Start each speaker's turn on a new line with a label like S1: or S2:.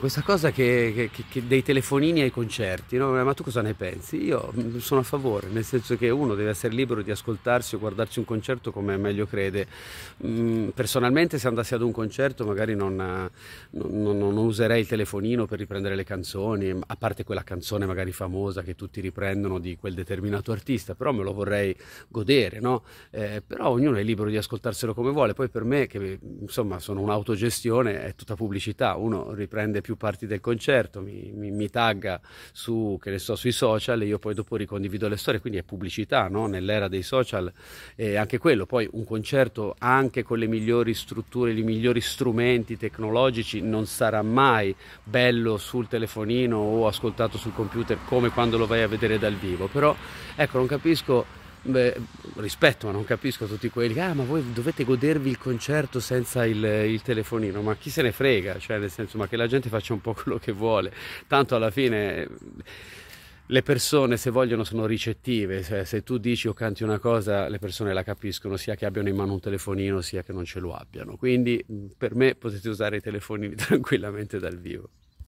S1: questa cosa che, che, che dei telefonini ai concerti, no? ma tu cosa ne pensi? Io mm, sono a favore, nel senso che uno deve essere libero di ascoltarsi o guardarsi un concerto come meglio crede. Mm, personalmente se andassi ad un concerto magari non, non, non userei il telefonino per riprendere le canzoni, a parte quella canzone magari famosa che tutti riprendono di quel determinato artista, però me lo vorrei godere, no? eh, però ognuno è libero di ascoltarselo come vuole. Poi per me, che mm, insomma sono un'autogestione, è tutta pubblicità, uno riprende più parti del concerto, mi, mi, mi tagga su, so, sui social e io poi dopo ricondivido le storie, quindi è pubblicità no? nell'era dei social, eh, anche quello, poi un concerto anche con le migliori strutture, i migliori strumenti tecnologici non sarà mai bello sul telefonino o ascoltato sul computer come quando lo vai a vedere dal vivo, però ecco non capisco Beh, rispetto, ma non capisco tutti quelli che, ah, ma voi dovete godervi il concerto senza il, il, telefonino, ma chi se ne frega, cioè nel senso, ma che la gente faccia un po' quello che vuole, tanto alla fine le persone se vogliono sono ricettive, cioè, se tu dici o canti una cosa le persone la capiscono, sia che abbiano in mano un telefonino, sia che non ce lo abbiano, quindi per me potete usare i telefonini tranquillamente dal vivo.